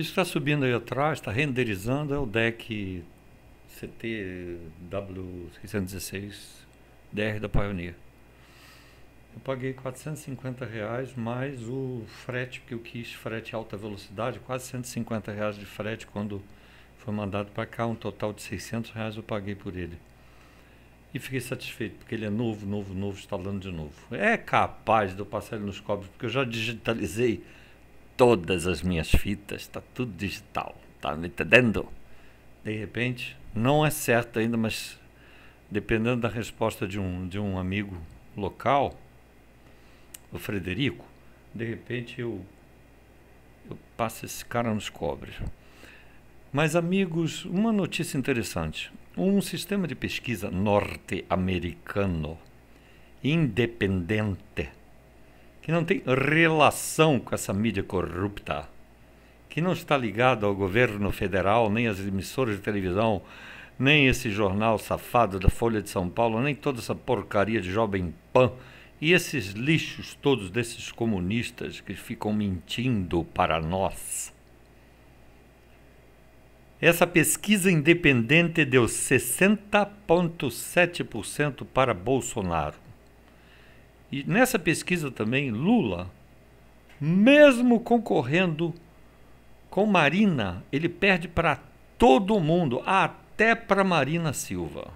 Isso está subindo aí atrás, está renderizando, é o deck CTW616DR da Pioneer. Eu paguei 450 reais mais o frete, porque eu quis frete alta velocidade, quase 150 reais de frete quando foi mandado para cá, um total de 600 reais eu paguei por ele. E fiquei satisfeito, porque ele é novo, novo, novo, instalando de novo. É capaz de eu passar ele nos cobres, porque eu já digitalizei todas as minhas fitas, está tudo digital, tá me entendendo? De repente, não é certo ainda, mas dependendo da resposta de um, de um amigo local, o Frederico, de repente eu, eu passo esse cara nos cobres. Mas, amigos, uma notícia interessante. Um sistema de pesquisa norte-americano independente que não tem relação com essa mídia corrupta, que não está ligado ao governo federal, nem às emissoras de televisão, nem esse jornal safado da Folha de São Paulo, nem toda essa porcaria de Jovem Pan e esses lixos todos desses comunistas que ficam mentindo para nós. Essa pesquisa independente deu 60,7% para Bolsonaro. E nessa pesquisa também, Lula, mesmo concorrendo com Marina, ele perde para todo mundo, até para Marina Silva.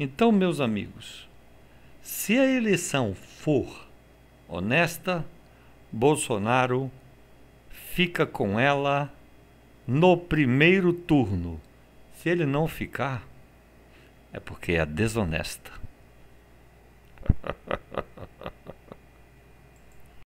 Então, meus amigos, se a eleição for honesta, Bolsonaro fica com ela no primeiro turno. Se ele não ficar, é porque é desonesta.